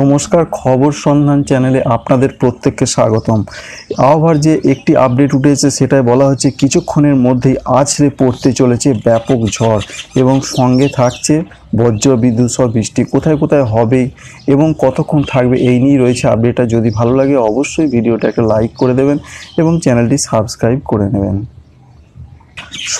নমস্কার খবর সন্ধান চ্যানেলে আপনাদের প্রত্যেককে স্বাগতম আবার যে একটি আপডেট উঠেছে সেটাই বলা হচ্ছে কিছুক্ষণের মধ্যেই আছড়ে পড়তে চলেছে ব্যাপক ঝড় এবং সঙ্গে থাকছে বজ্র বিদ্যুৎ সহ বৃষ্টি কোথায় কোথায় হবে এবং কতক্ষণ থাকবে এই নিয়েই রয়েছে আপডেটটা যদি ভালো লাগে অবশ্যই ভিডিওটা একটা লাইক করে দেবেন এবং চ্যানেলটি সাবস্ক্রাইব করে নেবেন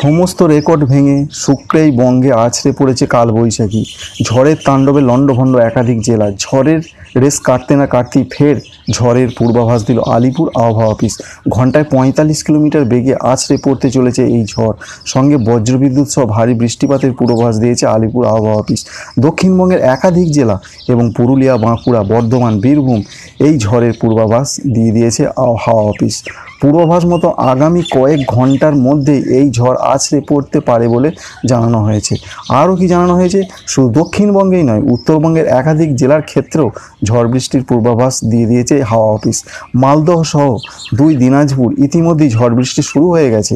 সমস্ত রেকর্ড ভেঙে শুক্রেই বঙ্গে আছড়ে পড়েছে কালবৈশাখী ঝড়ের তাণ্ডবে লণ্ডভণ্ড একাধিক জেলা ঝড়ের রেস কাটতে না কাটতেই ফের ঝড়ের পূর্বাভাস দিল আলিপুর আবহাওয়া অফিস ঘন্টায় পঁয়তাল্লিশ কিলোমিটার বেগে আছড়ে পড়তে চলেছে এই ঝড় সঙ্গে বজ্রবিদ্যুৎ সহ ভারী বৃষ্টিপাতের পূর্বাভাস দিয়েছে আলিপুর আবহাওয়া অফিস দক্ষিণবঙ্গের একাধিক জেলা এবং পুরুলিয়া বাঁকুড়া বর্ধমান বীরভূম এই ঝড়ের পূর্বাভাস দিয়ে দিয়েছে আবহাওয়া অফিস পূর্বাভাস মতো আগামী কয়েক ঘন্টার মধ্যে এই ঝড় আছড়ে পড়তে পারে বলে জানানো হয়েছে আরও কি জানানো হয়েছে শুধু দক্ষিণবঙ্গেই নয় উত্তরবঙ্গের একাধিক জেলার ক্ষেত্রেও ঝড় বৃষ্টির পূর্বাভাস দিয়ে দিয়েছে হাওয়া অফিস মালদহ সহ দুই দিনাজপুর ইতিমধ্যেই ঝড় বৃষ্টি শুরু হয়ে গেছে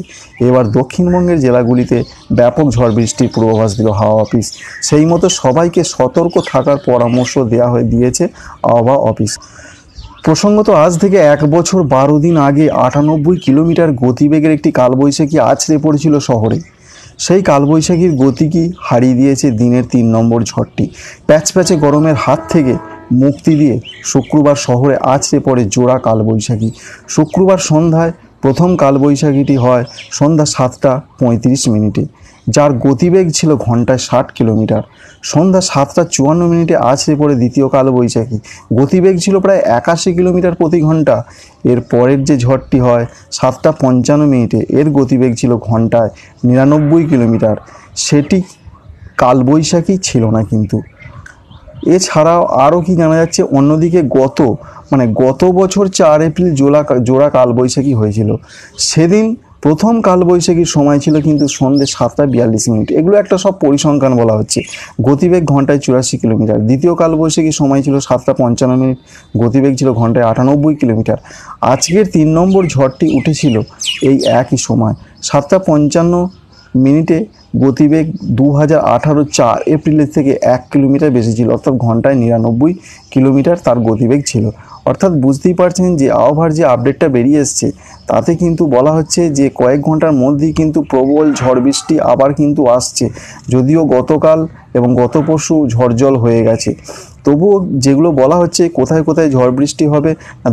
এবার দক্ষিণবঙ্গের জেলাগুলিতে ব্যাপক ঝড় বৃষ্টির পূর্বাভাস দিল হাওয়া অফিস সেই মতো সবাইকে সতর্ক থাকার পরামর্শ দেওয়া হয়ে দিয়েছে আবহাওয়া অফিস প্রসঙ্গত আজ থেকে এক বছর বারো দিন আগে আটানব্বই কিলোমিটার গতিবেগের একটি কালবৈশাখী আছড়ে পড়েছিল শহরে সেই কালবৈশাখীর গতি কি হারিয়ে দিয়েছে দিনের তিন নম্বর ঝড়টি প্যাচ প্যাচে গরমের হাত থেকে মুক্তি দিয়ে শুক্রবার শহরে আছড়ে পড়ে জোড়া কালবৈশাখী শুক্রবার সন্ধ্যায় প্রথম কালবৈশাখীটি হয় সন্ধ্যা সাতটা পঁয়ত্রিশ মিনিটে যার গতিবেগ ছিল ঘন্টায় ষাট কিলোমিটার সন্ধ্যা সাতটা চুয়ান্ন মিনিটে আছড়ে পড়ে দ্বিতীয় কালবৈশাখী গতিবেগ ছিল প্রায় একাশি কিলোমিটার প্রতি ঘন্টা এর পরের যে ঝড়টি হয় সাতটা পঞ্চান্ন মিনিটে এর গতিবেগ ছিল ঘন্টায় নিরানব্বই কিলোমিটার সেটি কালবৈশাখী ছিল না কিন্তু এছাড়াও আরও কি জানা যাচ্ছে অন্যদিকে গত মানে গত বছর চার এপ্রিল জোলা জোড়া কালবৈশাখী হয়েছিল সেদিন প্রথম কালবৈশাখীর সময় ছিল কিন্তু সন্ধ্যে সাতটা বিয়াল্লিশ মিনিট এগুলো একটা সব পরিসংখ্যান বলা হচ্ছে গতিবেগ ঘন্টায় চুরাশি কিলোমিটার দ্বিতীয় কালবৈশাখীর সময় ছিল সাতটা পঞ্চান্ন মিনিট গতিবেগ ছিল ঘন্টায় আটানব্বই কিলোমিটার আজকের তিন নম্বর ঝড়টি উঠেছিল এই একই সময় সাতটা পঞ্চান্ন মিনিটে গতিবেগ দু হাজার আঠারো চার এপ্রিলের থেকে এক কিলোমিটার বেশি ছিল অর্থাৎ ঘন্টায় নিরানব্বই কিলোমিটার তার গতিবেগ ছিল অর্থাৎ বুঝতেই পারছেন যে আবহাওয়ার যে আপডেটটা বেরিয়ে এসছে তাতে কিন্তু বলা হচ্ছে যে কয়েক ঘন্টার মধ্যেই কিন্তু প্রবল ঝড় বৃষ্টি আবার কিন্তু আসছে যদিও গতকাল এবং গত পরশু ঝড়জল হয়ে গেছে তবুও যেগুলো বলা হচ্ছে কোথায় কোথায় ঝড় বৃষ্টি হবে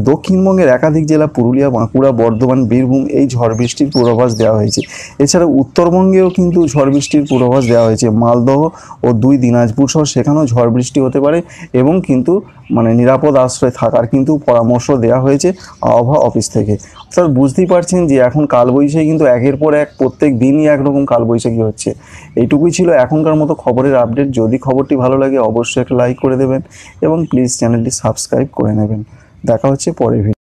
দক্ষিণবঙ্গের একাধিক জেলা পুরুলিয়া বাঁকুড়া বর্ধমান বীরভূম এই ঝড় বৃষ্টির পূর্বাভাস দেওয়া হয়েছে এছাড়া উত্তরবঙ্গেও কিন্তু ঝড় বৃষ্টির পূর্বাভাস দেওয়া হয়েছে মালদহ ও দুই দিনাজপুর সহ সেখানেও ঝড় বৃষ্টি হতে পারে এবং কিন্তু মানে নিরাপদ আশ্রয় থাকার কিন্তু পরামর্শ দেওয়া হয়েছে আবহাওয়া অফিস থেকে স্যার বুঝতেই পারছেন যে এখন কালবৈশাখী কিন্তু একের পর এক প্রত্যেক দিনই একরকম কালবৈশাখী হচ্ছে এইটুকুই ছিল এখনকার মতো খবরের আপডেট যদি খবরটি ভালো লাগে অবশ্যই একটা লাইক করে দেবেন এবং প্লিজ চ্যানেলটি সাবস্ক্রাইব করে নেবেন দেখা হচ্ছে পরের ভিডিও